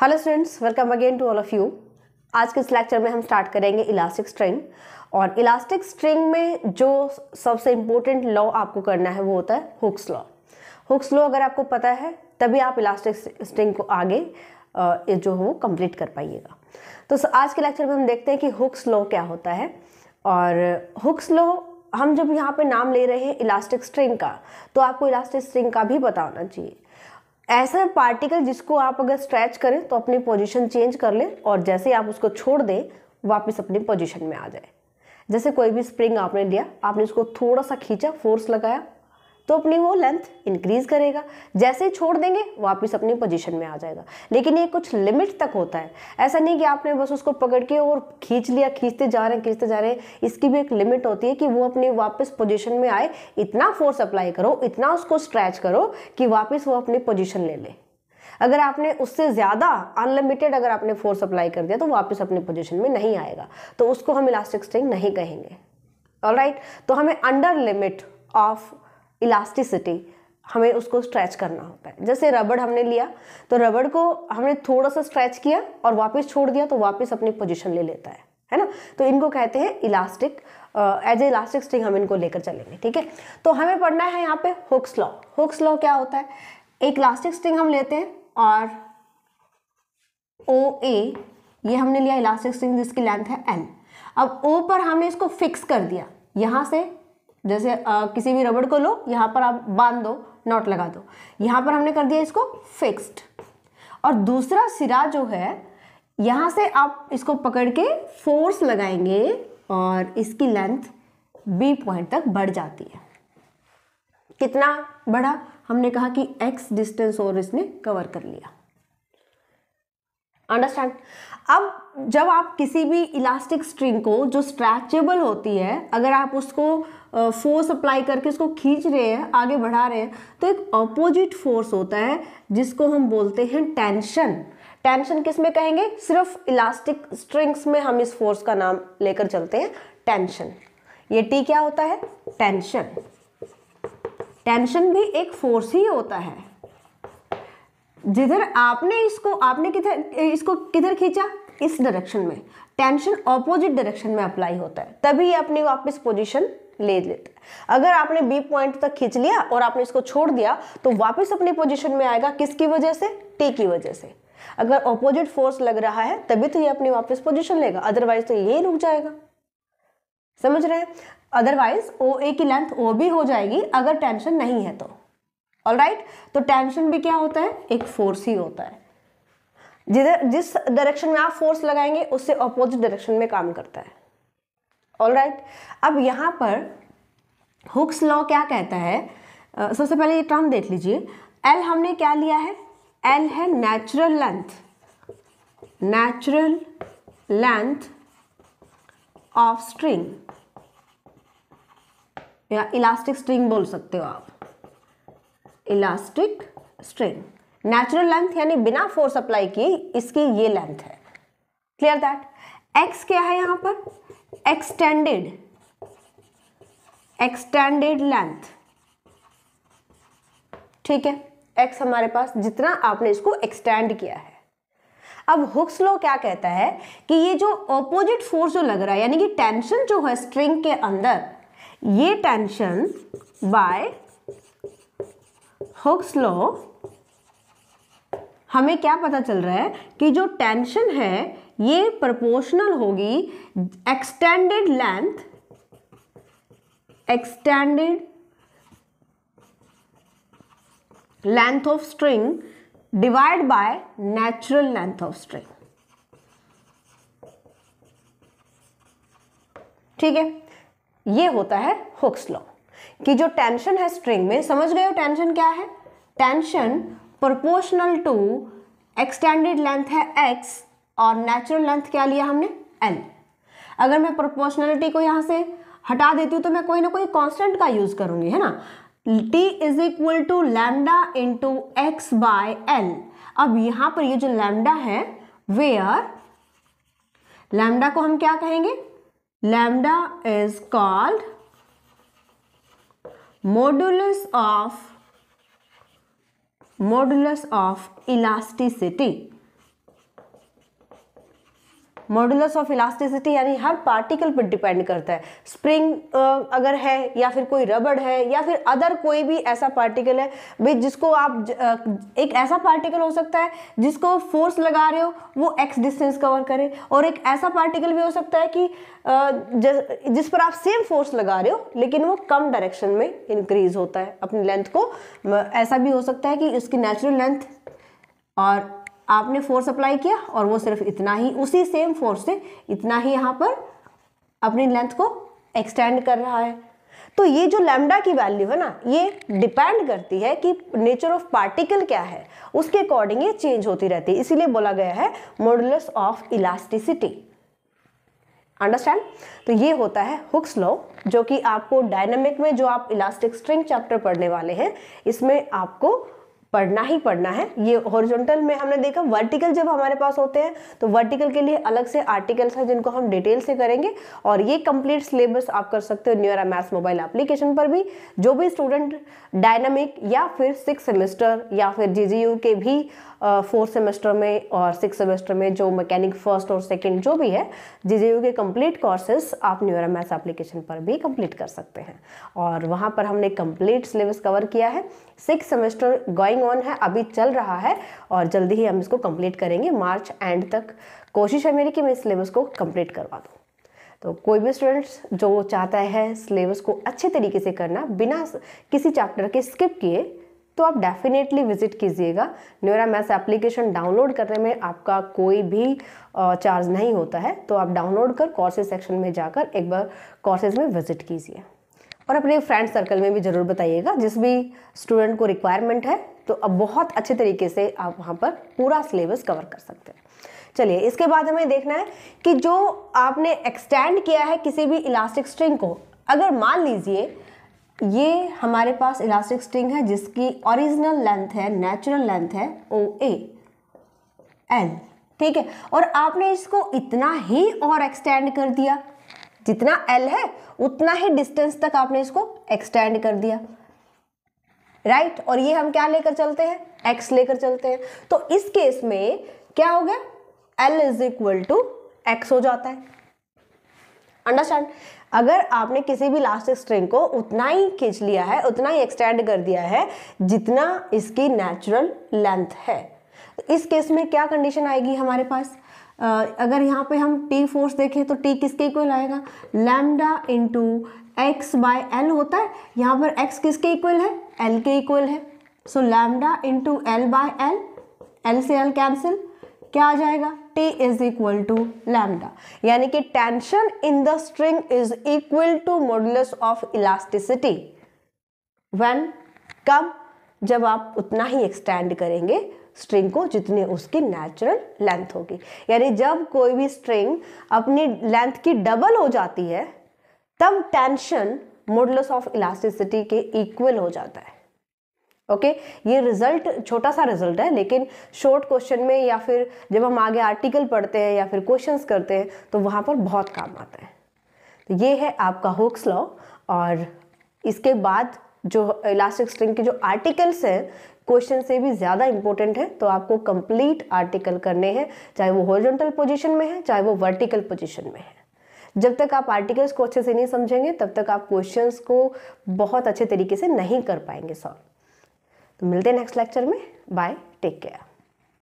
Hello students welcome again to all of you आज के इस लेक्चर में हम स्टार्ट करेंगे इलास्टिक स्ट्रिंग और इलास्टिक स्ट्रिंग में जो सबसे इम्पोर्टेंट लॉ आपको करना है वो होता है हुक्स लॉ हुक्स लॉ अगर आपको पता है तभी आप इलास्टिक स्ट्रिंग को आगे जो हो कंप्लीट कर पाइएगा तो आज के लेक्चर में हम देखते हैं कि हुक्स लॉ क्या होता है और हुक्स लॉ हम जब यहाँ पे नाम ले रहे हैं इलास्टिक स्ट्रिंग का तो आपको इलास्टिक स्ट्रिंग का भी पता होना चाहिए ऐसा पार्टिकल जिसको आप अगर स्ट्रेच करें तो अपनी पोजीशन चेंज कर लें और जैसे आप उसको छोड़ दें वापस अपनी पोजीशन में आ जाए जैसे कोई भी स्प्रिंग आपने लिया आपने उसको थोड़ा सा खींचा फोर्स लगाया तो अपनी वो लेंथ इंक्रीज करेगा जैसे ही छोड़ देंगे वापस अपनी पोजीशन में आ जाएगा लेकिन ये कुछ लिमिट तक होता है ऐसा नहीं कि आपने बस उसको पकड़ के और खींच लिया खींचते जा रहे हैं खींचते जा रहे हैं इसकी भी एक लिमिट होती है कि वो अपनी वापस पोजिशन में आए इतना फोर्स अप्लाई करो इतना उसको स्ट्रैच करो कि वापस वो अपनी पोजिशन ले ले अगर आपने उससे ज़्यादा अनलिमिटेड अगर आपने फोर्स अप्लाई कर दिया तो वापस अपने पोजीशन में नहीं आएगा तो उसको हम इलास्टिक स्ट्रिंग नहीं कहेंगे ऑल right? तो हमें अंडर लिमिट ऑफ इलास्टिसिटी हमें उसको स्ट्रेच करना होता है जैसे रबड़ हमने लिया तो रबड़ को हमने थोड़ा सा स्ट्रेच किया और वापस छोड़ दिया तो वापस अपनी पोजीशन ले लेता है है ना तो इनको कहते हैं elastic as a elastic string हम इनको लेकर चलेंगे ठीक है तो हमें पढ़ना है यहाँ पे हुक्स लॉ हुक्स लॉ क्या होता है एक इलास्टिक स्ट्रिंग हम लेते हैं और ओ ए ये हमने लिया इलास्टिक स्ट्रिंग जिसकी लेंथ है एल अब ओ पर हमने इसको फिक्स कर दिया यहाँ से जैसे आ, किसी भी रबड़ को लो यहाँ पर आप बांध दो नॉट लगा दो यहाँ पर हमने कर दिया इसको फिक्स्ड और दूसरा सिरा जो है यहाँ से आप इसको पकड़ के फोर्स लगाएंगे और इसकी लेंथ बी पॉइंट तक बढ़ जाती है कितना बढ़ा हमने कहा कि एक्स डिस्टेंस और इसने कवर कर लिया अंडरस्टैंड अब जब आप किसी भी इलास्टिक स्ट्रिंग को जो स्ट्रेचेबल होती है अगर आप उसको फोर्स अप्लाई करके उसको खींच रहे हैं आगे बढ़ा रहे हैं तो एक अपोजिट फोर्स होता है जिसको हम बोलते हैं टेंशन टेंशन किस में कहेंगे सिर्फ इलास्टिक स्ट्रिंग्स में हम इस फोर्स का नाम लेकर चलते हैं टेंशन ये टी क्या होता है टेंशन टेंशन भी एक फोर्स ही होता है जिधर आपने इसको आपने किधर इसको किधर खींचा इस डायरेक्शन में टेंशन ऑपोजिट डायरेक्शन में अप्लाई होता है तभी ये अपनी वापस पोजीशन ले लेता है अगर आपने बी पॉइंट तक खींच लिया और आपने इसको छोड़ दिया तो वापस अपनी पोजिशन में आएगा किसकी वजह से टी की वजह से अगर ऑपोजिट फोर्स लग रहा है तभी तो ये अपनी वापस पोजिशन लेगा अदरवाइज तो यही रुक जाएगा समझ रहे हैं अदरवाइज ओ ए की लेंथ ओ भी हो जाएगी अगर टेंशन नहीं है तो ऑल राइट तो टेंशन भी क्या होता है एक फोर्स ही होता है जिधर जिस डायरेक्शन में आप फोर्स लगाएंगे उससे अपोजिट डायरेक्शन में काम करता है ऑल right? अब यहाँ पर हुक्स लॉ क्या कहता है uh, सबसे पहले ये टर्म देख लीजिए एल हमने क्या लिया है एल है natural length natural length of string या इलास्टिक स्ट्रिंग बोल सकते हो आप इलास्टिक स्ट्रिंग नेचुरल लेंथ यानी बिना फोर्स अप्लाई किए इसकी ये लेंथ है क्लियर दैट एक्स क्या है यहां पर एक्सटेंडेड एक्सटेंडेड लेंथ ठीक है एक्स हमारे पास जितना आपने इसको एक्सटेंड किया है अब हुक्स लॉ क्या कहता है कि ये जो ऑपोजिट फोर्स जो लग रहा है यानी कि टेंशन जो है स्ट्रिंग के अंदर ये टेंशन बाय हुक्स लॉ हमें क्या पता चल रहा है कि जो टेंशन है ये प्रोपोर्शनल होगी extended length extended length of string divide by natural length of string ठीक है ये होता है हुक्स लॉ कि जो टेंशन है स्ट्रिंग में समझ गए हो टेंशन क्या है tension proportional to extended length है एक्स और नेचुरल लेंथ क्या लिया हमने एल अगर मैं प्रोपोर्शनलिटी को यहाँ से हटा देती हूँ तो मैं कोई ना कोई कॉन्स्टेंट का यूज़ करूँगी है ना t is equal to lambda into x by l अब यहाँ पर ये जो लैमडा है वेयर लैमडा को हम क्या कहेंगे lambda is called modulus of modulus of elasticity modulus of elasticity यानी हर पार्टिकल पर डिपेंड करता है स्प्रिंग अगर है या फिर कोई रबड़ है या फिर अदर कोई भी ऐसा पार्टिकल है भाई जिसको आप एक ऐसा पार्टिकल हो सकता है जिसको फोर्स लगा रहे हो वो एक्स डिस्टेंस कवर करे और एक ऐसा पार्टिकल भी हो सकता है कि जिस पर आप सेम फोर्स लगा रहे हो लेकिन वो कम डायरेक्शन में इंक्रीज होता है अपनी लेंथ को ऐसा भी हो सकता है कि उसकी नेचुरल लेंथ और आपने फोर्स अप्लाई किया और वो सिर्फ इतना ही उसी सेम फोर्स से इतना ही यहाँ पर अपनी लेंथ को एक्सटेंड कर रहा है तो ये जो लैम्डा की वैल्यू है ना ये डिपेंड करती है कि नेचर ऑफ पार्टिकल क्या है उसके अकॉर्डिंग ये चेंज होती रहती है इसीलिए बोला गया है मॉडुलस ऑफ इलास्टिसिटी अंडरस्टैंड तो ये होता है हुक्स लॉ जो कि आपको डायनेमिक में जो आप इलास्टिक स्ट्रिंग चैप्टर पढ़ने वाले हैं इसमें आपको पढ़ना ही पढ़ना है ये हॉरिजॉन्टल में हमने देखा वर्टिकल जब हमारे पास होते हैं तो वर्टिकल के लिए अलग से आर्टिकल्स हैं जिनको हम डिटेल से करेंगे और ये कंप्लीट सिलेबस आप कर सकते हो न्यूरा मैथ्स मोबाइल एप्लीकेशन पर भी जो भी स्टूडेंट डायनामिक या फिर सिक्स सेमेस्टर या फिर जी के भी फोर्थ सेमेस्टर में और सिक्स सेमेस्टर में जो मैकेनिक फर्स्ट और सेकेंड जो भी है जी के कंप्लीट कोर्सेस आप न्यूरा मैथ्स एप्लीकेशन पर भी कंप्लीट कर सकते हैं और वहाँ पर हमने कंप्लीट सिलेबस कवर किया है six semester going going on है अभी चल रहा है और जल्दी ही हम इसको कंप्लीट करेंगे मार्च एंड तक कोशिश है मेरी कि मैं इस सिलेबस को कंप्लीट करवा दूँ तो कोई भी स्टूडेंट्स जो चाहता है सिलेबस को अच्छे तरीके से करना बिना किसी चैप्टर के स्किप किए तो आप डेफिनेटली विजिट कीजिएगा न्यूरा मैथ्स एप्लीकेशन डाउनलोड करने में आपका कोई भी चार्ज नहीं होता है तो आप डाउनलोड कर कोर्सेज सेक्शन में जाकर एक बार कोर्सेज में विजिट कीजिए और अपने फ्रेंड सर्कल में भी ज़रूर बताइएगा जिस भी स्टूडेंट को रिक्वायरमेंट है तो अब बहुत अच्छे तरीके से आप वहाँ पर पूरा सिलेबस कवर कर सकते हैं चलिए इसके बाद हमें देखना है कि जो आपने एक्सटेंड किया है किसी भी इलास्टिक स्ट्रिंग को अगर मान लीजिए ये हमारे पास इलास्टिक स्ट्रिंग है जिसकी ओरिजिनल लेंथ है नेचुरल लेंथ है ओ ए एल ठीक है और आपने इसको इतना ही और एक्सटेंड कर दिया जितना एल है उतना ही डिस्टेंस तक आपने इसको एक्सटेंड कर दिया राइट right? और ये हम क्या लेकर चलते हैं एक्स लेकर चलते हैं तो इस केस में क्या हो गया l is equal to x हो जाता है अंडरस्टैंड अगर आपने किसी भी लास्ट स्ट्रिंग को उतना ही खींच लिया है उतना ही एक्सटेंड कर दिया है जितना इसकी नेचुरल लेंथ है तो इस केस में क्या कंडीशन आएगी हमारे पास अगर यहाँ पे हम टी फोर्स देखें तो टी किसके इक्वल आएगा lambda into x by l होता है यहाँ पर एक्स किसके इक्वल है एल के इक्वल है so lambda into l by l l से एल कैंसिल क्या आ जाएगा T is equal to lambda यानी कि tension in the string is equal to modulus of elasticity one कब जब आप उतना ही एक्सटेंड करेंगे स्ट्रिंग को जितनी उसकी नेचुरल लेंथ होगी यानी जब कोई भी स्ट्रिंग अपनी लेंथ की डबल हो जाती है तब टेंशन मोडलस ऑफ इलास्टिसिटी के इक्वल हो जाता है ओके okay? ये रिजल्ट छोटा सा रिजल्ट है लेकिन शॉर्ट क्वेश्चन में या फिर जब हम आगे आर्टिकल पढ़ते हैं या फिर क्वेश्चंस करते हैं तो वहाँ पर बहुत काम आता है तो ये है आपका हुक्स लॉ और इसके बाद जो इलास्टिक स्ट्रिंग के जो आर्टिकल्स हैं क्वेश्चन से भी ज़्यादा इंपॉर्टेंट है तो आपको कंप्लीट आर्टिकल करने हैं चाहे वो हॉरिजॉन्टल पोजीशन में है चाहे वो वर्टिकल पोजीशन में है जब तक आप आर्टिकल्स को अच्छे से नहीं समझेंगे तब तक आप क्वेश्चंस को बहुत अच्छे तरीके से नहीं कर पाएंगे सॉल्व तो मिलते हैं नेक्स्ट लेक्चर में बाय टेक केयर